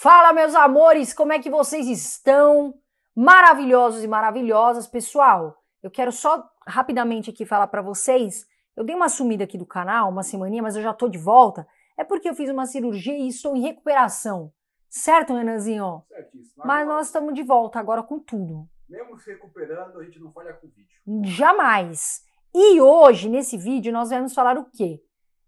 Fala, meus amores, como é que vocês estão? Maravilhosos e maravilhosas, pessoal. Eu quero só rapidamente aqui falar para vocês. Eu dei uma sumida aqui do canal, uma semaninha, mas eu já tô de volta. É porque eu fiz uma cirurgia e estou em recuperação. Certo, Renanzinho? Mas nós estamos de volta agora com tudo. Mesmo se recuperando, a gente não falha com o vídeo. Jamais. E hoje, nesse vídeo, nós vamos falar o quê?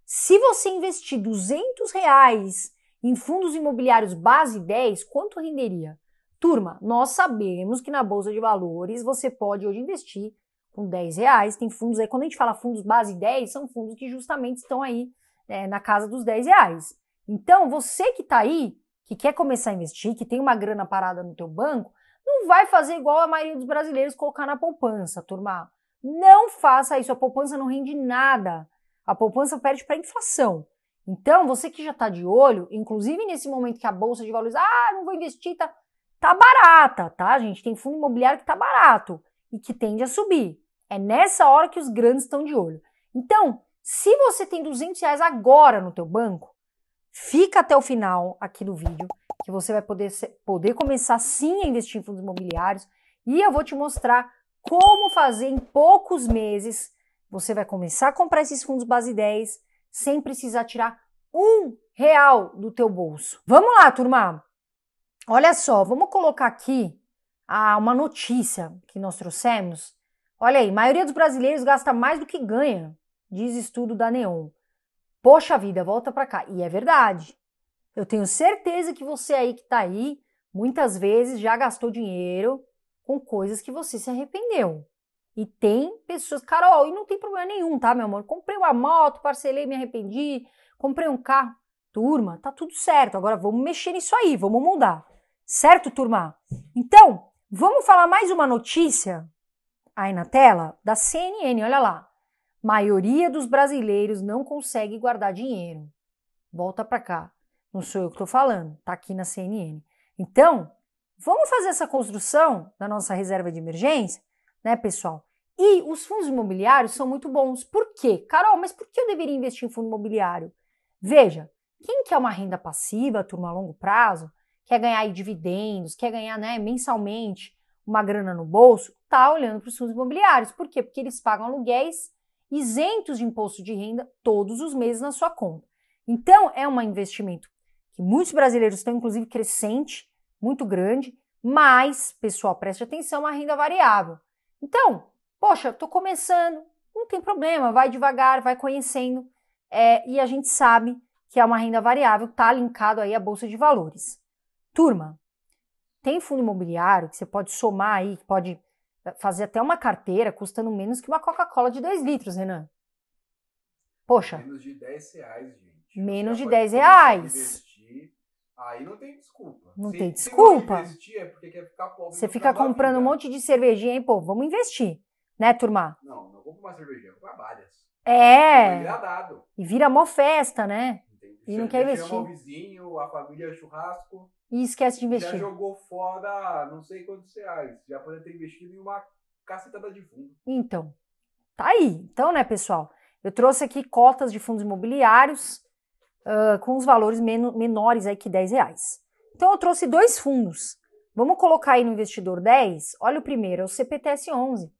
Se você investir 200 reais em fundos imobiliários base 10, quanto renderia? Turma, nós sabemos que na Bolsa de Valores você pode hoje investir com 10 reais. Tem fundos aí, quando a gente fala fundos base 10, são fundos que justamente estão aí né, na casa dos 10 reais. Então, você que está aí, que quer começar a investir, que tem uma grana parada no teu banco, não vai fazer igual a maioria dos brasileiros colocar na poupança, turma. Não faça isso, a poupança não rende nada. A poupança perde para a inflação. Então, você que já está de olho, inclusive nesse momento que a bolsa de valores, ah, não vou investir, tá, tá barata, tá, gente? Tem fundo imobiliário que tá barato e que tende a subir. É nessa hora que os grandes estão de olho. Então, se você tem 200 reais agora no teu banco, fica até o final aqui do vídeo, que você vai poder, poder começar sim a investir em fundos imobiliários e eu vou te mostrar como fazer em poucos meses. Você vai começar a comprar esses fundos base 10, sem precisar tirar um real do teu bolso. Vamos lá, turma. Olha só, vamos colocar aqui a, ah, uma notícia que nós trouxemos. Olha aí, maioria dos brasileiros gasta mais do que ganha, diz estudo da Neon. Poxa vida, volta para cá. E é verdade. Eu tenho certeza que você aí que tá aí, muitas vezes já gastou dinheiro com coisas que você se arrependeu. E tem pessoas, Carol, e não tem problema nenhum, tá, meu amor? Comprei uma moto, parcelei, me arrependi, comprei um carro. Turma, tá tudo certo. Agora vamos mexer nisso aí, vamos mudar. Certo, turma? Então, vamos falar mais uma notícia aí na tela da CNN, olha lá. Maioria dos brasileiros não consegue guardar dinheiro. Volta para cá. Não sou eu que tô falando, tá aqui na CNN. Então, vamos fazer essa construção da nossa reserva de emergência, né, pessoal? E os fundos imobiliários são muito bons. Por quê? Carol, mas por que eu deveria investir em fundo imobiliário? Veja, quem quer uma renda passiva, turma a longo prazo, quer ganhar dividendos, quer ganhar né, mensalmente uma grana no bolso, está olhando para os fundos imobiliários. Por quê? Porque eles pagam aluguéis isentos de imposto de renda todos os meses na sua conta. Então, é um investimento que muitos brasileiros estão, inclusive, crescente, muito grande, mas, pessoal, preste atenção à renda variável. Então, Poxa, estou começando, não tem problema, vai devagar, vai conhecendo. É, e a gente sabe que é uma renda variável, está linkado aí à Bolsa de Valores. Turma, tem fundo imobiliário que você pode somar aí, que pode eh, fazer até uma carteira custando menos que uma Coca-Cola de 2 litros, Renan. Poxa. Menos de 10 reais, gente. Menos de 10 reais. aí não tem desculpa. Não se, tem desculpa. Se investir é porque quer ficar pobre. Você fica comprando um monte de cervejinha, hein, pô, vamos investir. Né, turma? Não, não compra uma cervejinha, compra várias. É. E vira mó festa, né? Entendi. E não quer investir. Chama o vizinho, a família, é churrasco. E esquece de investir. Já jogou fora não sei quantos reais. Já poderia ter investido em uma cacetada de fundo. Então, tá aí. Então, né, pessoal? Eu trouxe aqui cotas de fundos imobiliários uh, com os valores men menores aí que 10 reais. Então, eu trouxe dois fundos. Vamos colocar aí no investidor 10. Olha o primeiro, é o CPTS 11.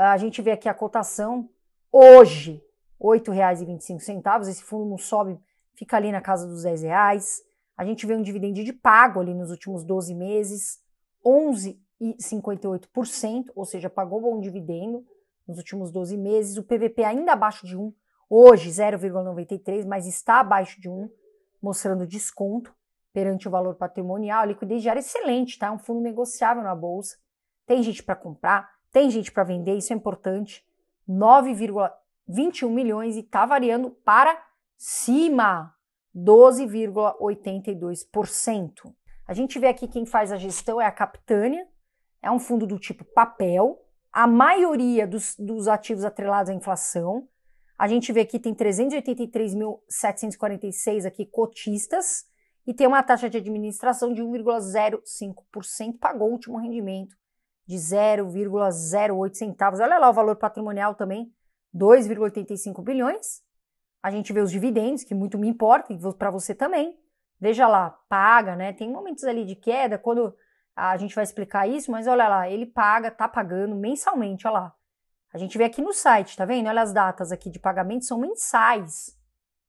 Ah, a gente vê aqui a cotação hoje, R$ 8,25. Esse fundo não sobe, fica ali na casa dos R$ reais. A gente vê um dividendo de pago ali nos últimos 12 meses, 11,58%, ou seja, pagou bom dividendo nos últimos 12 meses. O PVP ainda abaixo de 1, hoje 0,93, mas está abaixo de 1, mostrando desconto perante o valor patrimonial. A liquidez diária é excelente, tá? É um fundo negociável na bolsa. Tem gente para comprar, tem gente para vender, isso é importante. 9,21 milhões e está variando para cima, 12,82%. A gente vê aqui quem faz a gestão é a Capitânia, é um fundo do tipo papel, a maioria dos, dos ativos atrelados à inflação. A gente vê aqui tem 383.746 aqui cotistas e tem uma taxa de administração de 1,05%, pagou o último rendimento de 0,08 centavos. Olha lá o valor patrimonial também, 2,85 bilhões. A gente vê os dividendos, que muito me importa, e para você também. Veja lá, paga, né? Tem momentos ali de queda, quando a gente vai explicar isso, mas olha lá, ele paga, tá pagando mensalmente, olha lá. A gente vê aqui no site, tá vendo? Olha as datas aqui de pagamento, são mensais.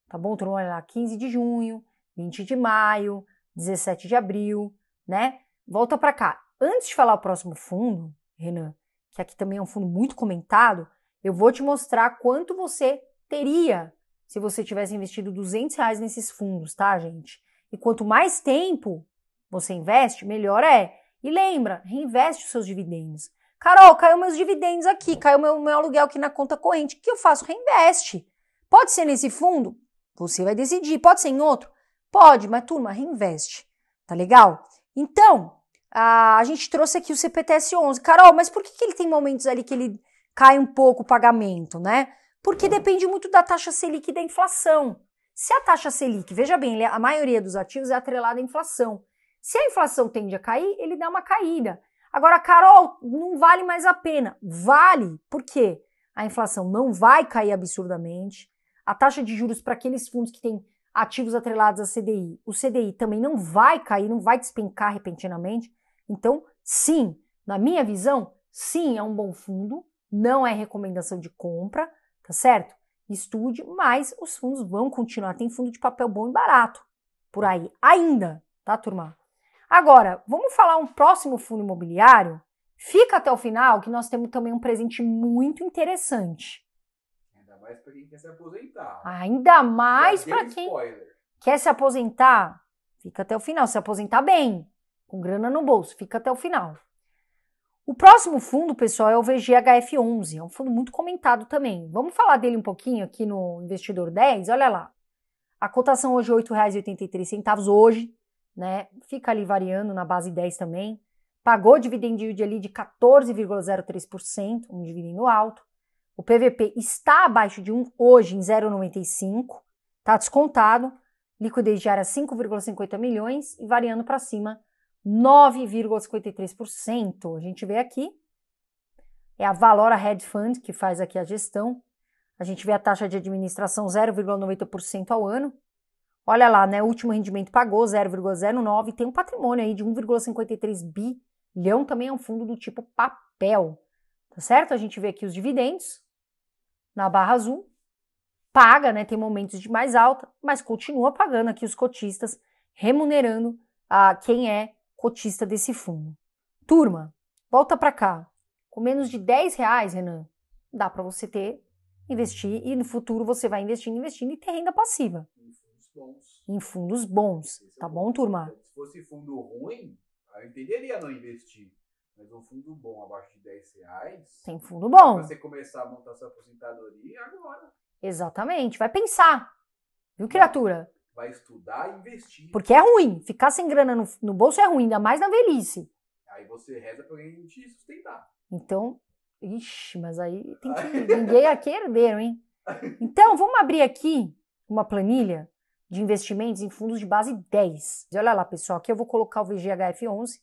Tá bom? Então, olha lá, 15 de junho, 20 de maio, 17 de abril, né? Volta para cá. Antes de falar o próximo fundo, Renan, que aqui também é um fundo muito comentado, eu vou te mostrar quanto você teria se você tivesse investido 200 reais nesses fundos, tá, gente? E quanto mais tempo você investe, melhor é. E lembra, reinveste os seus dividendos. Carol, caiu meus dividendos aqui, caiu meu, meu aluguel aqui na conta corrente. O que eu faço? Reinveste. Pode ser nesse fundo? Você vai decidir. Pode ser em outro? Pode, mas turma, reinveste. Tá legal? Então, ah, a gente trouxe aqui o CPTS 11. Carol, mas por que, que ele tem momentos ali que ele cai um pouco o pagamento, né? Porque uhum. depende muito da taxa Selic e da inflação. Se a taxa Selic, veja bem, é, a maioria dos ativos é atrelada à inflação. Se a inflação tende a cair, ele dá uma caída. Agora, Carol, não vale mais a pena. Vale, por quê? A inflação não vai cair absurdamente. A taxa de juros para aqueles fundos que têm ativos atrelados a CDI, o CDI também não vai cair, não vai despencar repentinamente. Então, sim, na minha visão, sim, é um bom fundo, não é recomendação de compra, tá certo? Estude, mas os fundos vão continuar. Tem fundo de papel bom e barato por aí ainda, tá, turma? Agora, vamos falar um próximo fundo imobiliário? Fica até o final que nós temos também um presente muito interessante mais para quem quer se aposentar. Ainda mais para quem quer se aposentar. Fica até o final. Se aposentar bem, com grana no bolso, fica até o final. O próximo fundo, pessoal, é o VGHF11. É um fundo muito comentado também. Vamos falar dele um pouquinho aqui no Investidor 10. Olha lá. A cotação hoje é R$ 8,83 hoje, né? Fica ali variando na base 10 também. Pagou dividend yield ali de 14,03%, um dividendo alto. O PVP está abaixo de 1 hoje em 0,95, está descontado, liquidez diária 5,50 milhões e variando para cima 9,53%. A gente vê aqui, é a Valora Head Fund que faz aqui a gestão. A gente vê a taxa de administração 0,90% ao ano. Olha lá, né? O último rendimento pagou 0,09 tem um patrimônio aí de 1,53 bilhão, também é um fundo do tipo papel. Tá certo? A gente vê aqui os dividendos na barra azul, paga, né, tem momentos de mais alta, mas continua pagando aqui os cotistas, remunerando a quem é cotista desse fundo. Turma, volta para cá. Com menos de 10 reais, Renan, dá para você ter, investir e no futuro você vai investindo, investindo e ter renda passiva. Em fundos bons. Em fundos bons, tá bom, turma? Se fosse fundo ruim, eu entenderia não investir. Mas um fundo bom abaixo de 10 reais. Tem fundo bom. Pra você começar a montar sua aposentadoria agora. Exatamente. Vai pensar. Viu, criatura? Vai estudar e investir. Porque é ruim. Ficar sem grana no, no bolso é ruim, ainda mais na velhice. Aí você reza pra alguém te sustentar. Então, ixi, mas aí tem que. ninguém aqui é herdeiro, hein? Então, vamos abrir aqui uma planilha de investimentos em fundos de base 10. E olha lá, pessoal, aqui eu vou colocar o VGHF11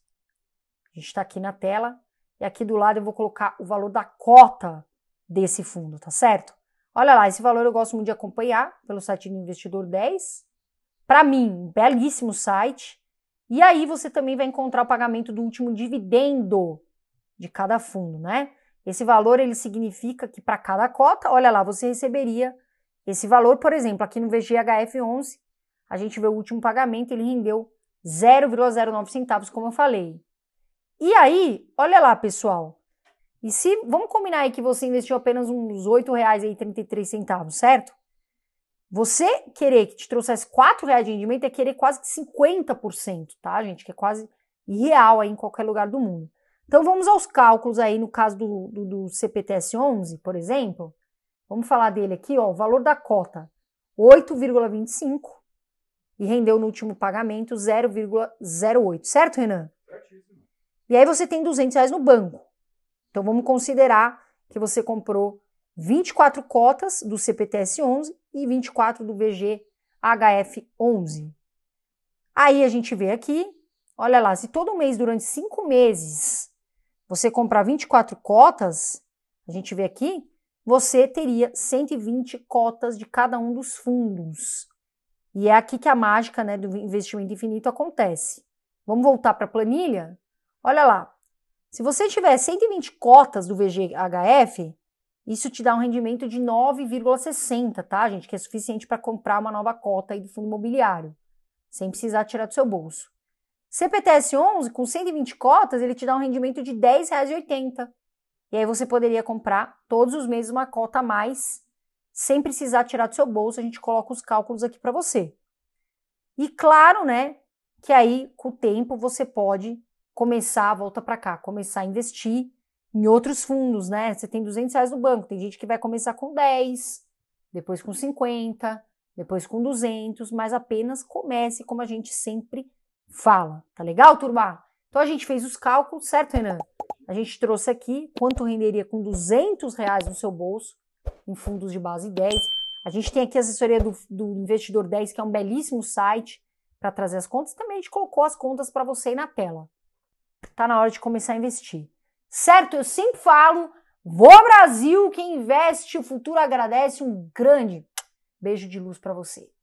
a gente está aqui na tela e aqui do lado eu vou colocar o valor da cota desse fundo, tá certo? Olha lá, esse valor eu gosto muito de acompanhar pelo site do Investidor 10. Para mim, belíssimo site. E aí você também vai encontrar o pagamento do último dividendo de cada fundo, né? Esse valor ele significa que para cada cota, olha lá, você receberia esse valor, por exemplo, aqui no VGHF11, a gente vê o último pagamento, ele rendeu 0,09 centavos, como eu falei. E aí, olha lá, pessoal. E se vamos combinar aí que você investiu apenas uns R$ 8,33, certo? Você querer que te trouxesse R$ reais de rendimento é querer quase que 50%, tá, gente? Que é quase irreal aí em qualquer lugar do mundo. Então vamos aos cálculos aí no caso do, do, do CPTS 11, por exemplo. Vamos falar dele aqui, ó, o valor da cota 8,25 e rendeu no último pagamento 0,08, certo, Renan? E aí você tem 200 reais no banco. Então vamos considerar que você comprou 24 cotas do CPTS 11 e 24 do VGHF 11. Aí a gente vê aqui, olha lá, se todo mês durante 5 meses você comprar 24 cotas, a gente vê aqui, você teria 120 cotas de cada um dos fundos. E é aqui que a mágica né, do investimento infinito acontece. Vamos voltar para a planilha? Olha lá, se você tiver 120 cotas do VGHF, isso te dá um rendimento de 9,60, tá, gente? Que é suficiente para comprar uma nova cota aí do fundo imobiliário, sem precisar tirar do seu bolso. CPTS 11, com 120 cotas, ele te dá um rendimento de R$ 10,80. E aí você poderia comprar todos os meses uma cota a mais, sem precisar tirar do seu bolso. A gente coloca os cálculos aqui para você. E claro, né, que aí com o tempo você pode começar, volta para cá, começar a investir em outros fundos, né? Você tem 200 reais no banco, tem gente que vai começar com 10, depois com 50, depois com 200, mas apenas comece como a gente sempre fala. Tá legal, turma? Então a gente fez os cálculos, certo, Renan? A gente trouxe aqui quanto renderia com 200 reais no seu bolso em fundos de base 10. A gente tem aqui a assessoria do, do Investidor 10, que é um belíssimo site para trazer as contas. Também a gente colocou as contas para você aí na tela. Está na hora de começar a investir. Certo? Eu sempre falo, vou Brasil, quem investe, o futuro agradece. Um grande beijo de luz para você.